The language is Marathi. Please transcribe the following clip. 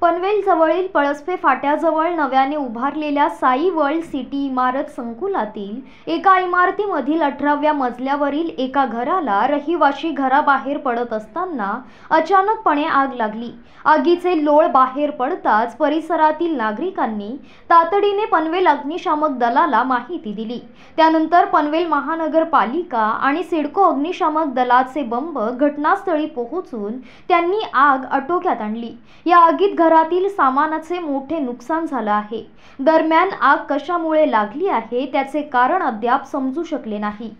पनवेलजवळील पळसफे फाट्याजवळ नव्याने उभारलेल्या साई वर्ल्ड सिटी इमारत संकुलातील एका इमारतीमधील अठराव्या मजल्यावरील एका घराला रहिवाशी घराबाहेर पडत असताना अचानकपणे आग लागली आगीचे लोळ बाहेर पडताच परिसरातील नागरिकांनी तातडीने पनवेल अग्निशामक दलाला माहिती दिली त्यानंतर पनवेल महानगरपालिका आणि सिडको अग्निशामक दलाचे बंब घटनास्थळी पोहोचून त्यांनी आग आटोक्यात आणली या आगीत घरातील सामानाचे मोठे नुकसान झालं आहे दरम्यान आग कशामुळे लागली आहे त्याचे कारण अद्याप समजू शकले नाही